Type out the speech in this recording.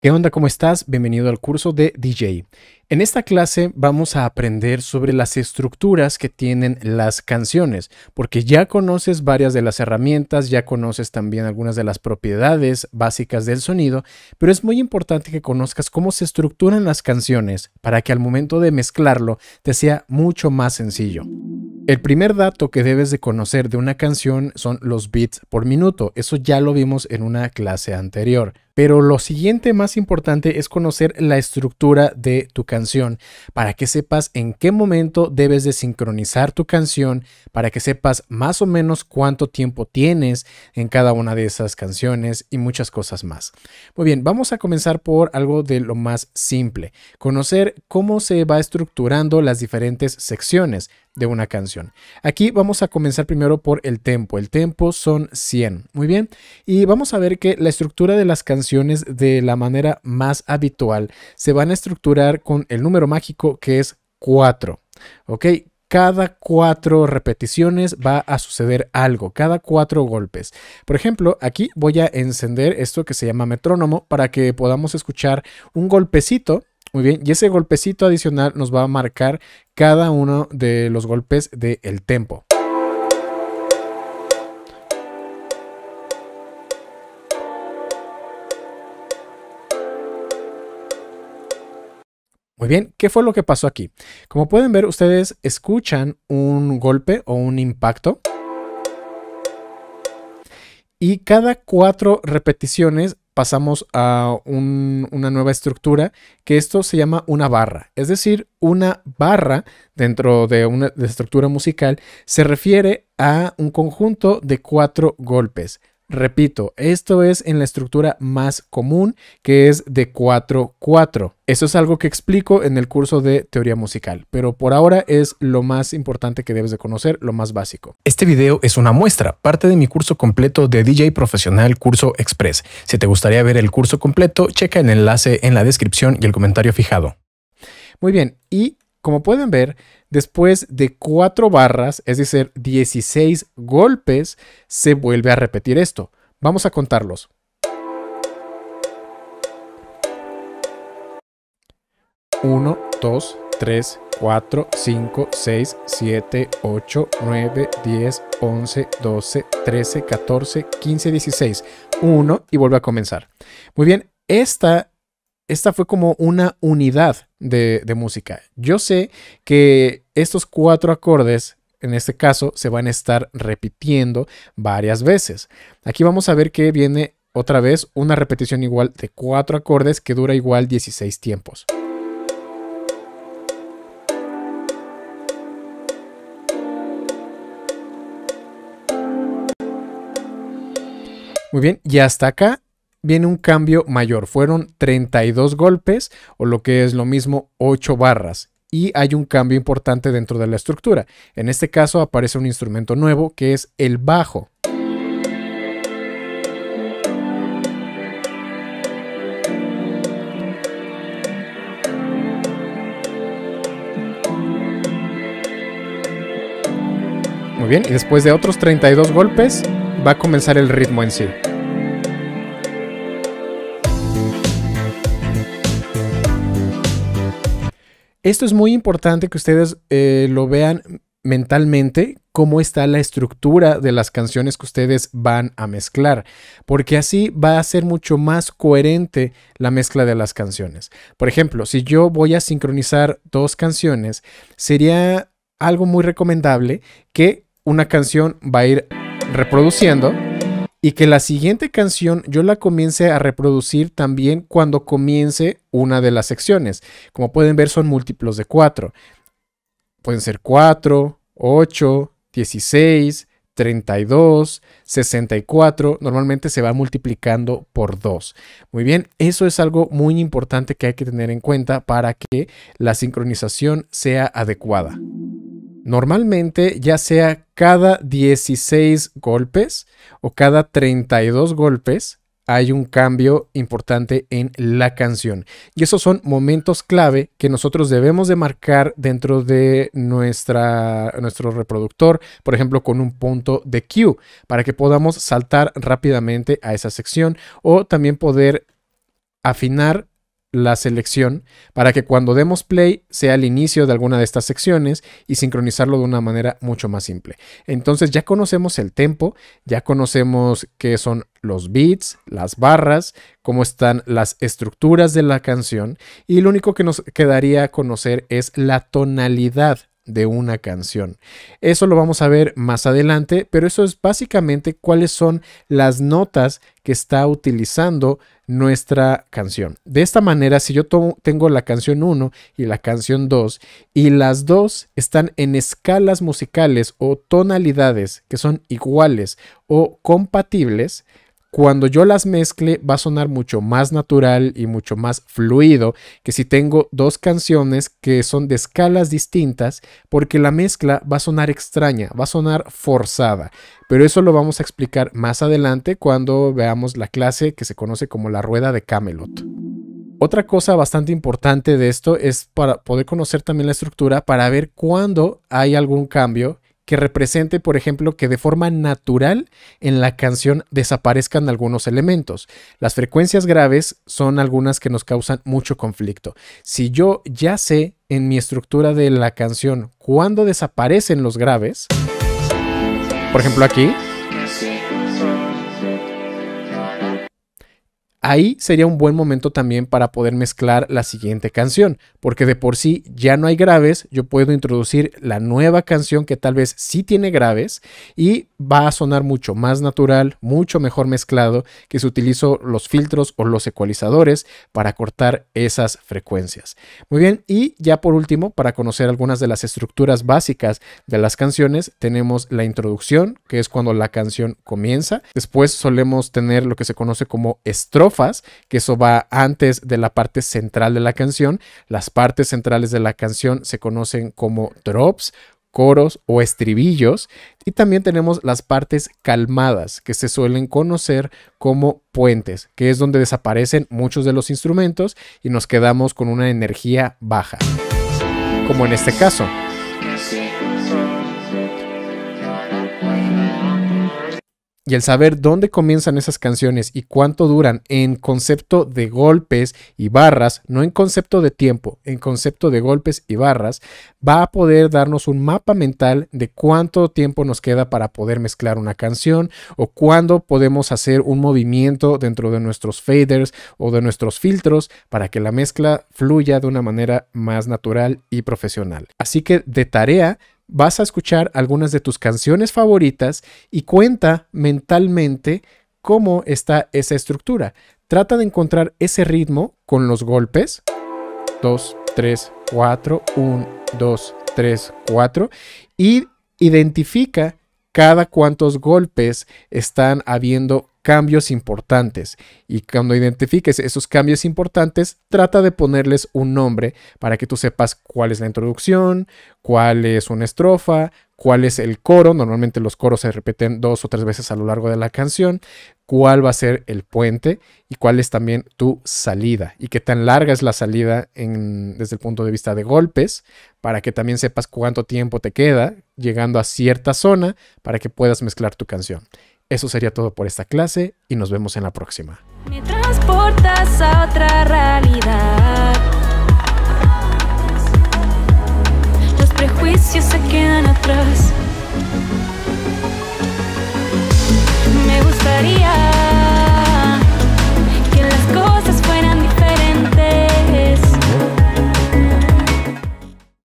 ¿Qué onda? ¿Cómo estás? Bienvenido al curso de DJ. En esta clase vamos a aprender sobre las estructuras que tienen las canciones, porque ya conoces varias de las herramientas, ya conoces también algunas de las propiedades básicas del sonido, pero es muy importante que conozcas cómo se estructuran las canciones para que al momento de mezclarlo te sea mucho más sencillo. El primer dato que debes de conocer de una canción son los beats por minuto, eso ya lo vimos en una clase anterior. Pero lo siguiente más importante es conocer la estructura de tu canción para que sepas en qué momento debes de sincronizar tu canción, para que sepas más o menos cuánto tiempo tienes en cada una de esas canciones y muchas cosas más. Muy bien, vamos a comenzar por algo de lo más simple, conocer cómo se va estructurando las diferentes secciones de una canción. Aquí vamos a comenzar primero por el tempo. El tempo son 100. Muy bien. Y vamos a ver que la estructura de las canciones de la manera más habitual. Se van a estructurar con el número mágico que es 4. ¿Ok? Cada cuatro repeticiones va a suceder algo, cada cuatro golpes. Por ejemplo, aquí voy a encender esto que se llama metrónomo para que podamos escuchar un golpecito muy bien, y ese golpecito adicional nos va a marcar cada uno de los golpes del tempo. Muy bien, ¿qué fue lo que pasó aquí? Como pueden ver, ustedes escuchan un golpe o un impacto. Y cada cuatro repeticiones pasamos a una nueva estructura que esto se llama una barra. Es decir, una barra dentro de una estructura musical se refiere a un conjunto de cuatro golpes. Repito, esto es en la estructura más común, que es de 4-4. Eso es algo que explico en el curso de teoría musical, pero por ahora es lo más importante que debes de conocer, lo más básico. Este video es una muestra, parte de mi curso completo de DJ profesional Curso Express. Si te gustaría ver el curso completo, checa el enlace en la descripción y el comentario fijado. Muy bien, y como pueden ver, después de cuatro barras, es decir, 16 golpes, se vuelve a repetir esto. Vamos a contarlos. 1 2 3, 4, 5, 6, 7, 8, 9, 10, 11, 12, 13, 14, 15, 16. 1 y vuelve a comenzar. Muy bien, esta esta fue como una unidad de, música. Yo sé que estos cuatro acordes en este caso se van a estar repitiendo varias veces. Aquí vamos a ver que viene otra vez una repetición igual de cuatro acordes que dura igual 16 tiempos. Muy bien, y hasta acá viene un cambio mayor. Fueron 32 golpes o lo que es lo mismo 8 barras. Y hay un cambio importante dentro de la estructura. En este caso aparece un instrumento nuevo que es el bajo. Muy bien, y después de otros 32 golpes va a comenzar el ritmo en sí. Esto es muy importante que ustedes eh, lo vean mentalmente cómo está la estructura de las canciones que ustedes van a mezclar, porque así va a ser mucho más coherente la mezcla de las canciones. Por ejemplo, si yo voy a sincronizar dos canciones, sería algo muy recomendable que una canción va a ir reproduciendo y que la siguiente canción yo la comience a reproducir también cuando comience una de las secciones. Como pueden ver son múltiplos de 4. Pueden ser 4, 8, 16, 32, 64, normalmente se va multiplicando por 2. Muy bien, eso es algo muy importante que hay que tener en cuenta para que la sincronización sea adecuada. Normalmente, ya sea cada 16 golpes o cada 32 golpes, hay un cambio importante en la canción. Y esos son momentos clave que nosotros debemos de marcar dentro de nuestra, nuestro reproductor, por ejemplo, con un punto de Q, para que podamos saltar rápidamente a esa sección o también poder afinar la selección para que cuando demos play sea el inicio de alguna de estas secciones y sincronizarlo de una manera mucho más simple. Entonces ya conocemos el tempo, ya conocemos qué son los beats, las barras, cómo están las estructuras de la canción y lo único que nos quedaría conocer es la tonalidad de una canción. Eso lo vamos a ver más adelante, pero eso es básicamente cuáles son las notas que está utilizando nuestra canción. De esta manera, si yo tengo la canción 1 y la canción 2 y las dos están en escalas musicales o tonalidades que son iguales o compatibles, cuando yo las mezcle va a sonar mucho más natural y mucho más fluido que si tengo dos canciones que son de escalas distintas porque la mezcla va a sonar extraña, va a sonar forzada. Pero eso lo vamos a explicar más adelante cuando veamos la clase que se conoce como la rueda de Camelot. Otra cosa bastante importante de esto es para poder conocer también la estructura para ver cuándo hay algún cambio que represente, por ejemplo, que de forma natural en la canción desaparezcan algunos elementos. Las frecuencias graves son algunas que nos causan mucho conflicto. Si yo ya sé en mi estructura de la canción cuándo desaparecen los graves, por ejemplo aquí, Ahí sería un buen momento también para poder mezclar la siguiente canción, porque de por sí ya no hay graves, yo puedo introducir la nueva canción que tal vez sí tiene graves y va a sonar mucho más natural, mucho mejor mezclado que si utilizo los filtros o los ecualizadores para cortar esas frecuencias. Muy bien, y ya por último, para conocer algunas de las estructuras básicas de las canciones, tenemos la introducción, que es cuando la canción comienza, después solemos tener lo que se conoce como estrofa, que eso va antes de la parte central de la canción. Las partes centrales de la canción se conocen como drops, coros o estribillos. Y también tenemos las partes calmadas, que se suelen conocer como puentes, que es donde desaparecen muchos de los instrumentos y nos quedamos con una energía baja, como en este caso. y el saber dónde comienzan esas canciones y cuánto duran en concepto de golpes y barras, no en concepto de tiempo, en concepto de golpes y barras, va a poder darnos un mapa mental de cuánto tiempo nos queda para poder mezclar una canción o cuándo podemos hacer un movimiento dentro de nuestros faders o de nuestros filtros para que la mezcla fluya de una manera más natural y profesional. Así que de tarea vas a escuchar algunas de tus canciones favoritas y cuenta mentalmente cómo está esa estructura. Trata de encontrar ese ritmo con los golpes. 2, 3, 4, 1, 2, 3, 4. Y identifica cada cuántos golpes están habiendo cambios importantes. Y cuando identifiques esos cambios importantes, trata de ponerles un nombre para que tú sepas cuál es la introducción, cuál es una estrofa, cuál es el coro, normalmente los coros se repiten dos o tres veces a lo largo de la canción, cuál va a ser el puente y cuál es también tu salida y qué tan larga es la salida en, desde el punto de vista de golpes, para que también sepas cuánto tiempo te queda llegando a cierta zona para que puedas mezclar tu canción. Eso sería todo por esta clase y nos vemos en la próxima. otra realidad.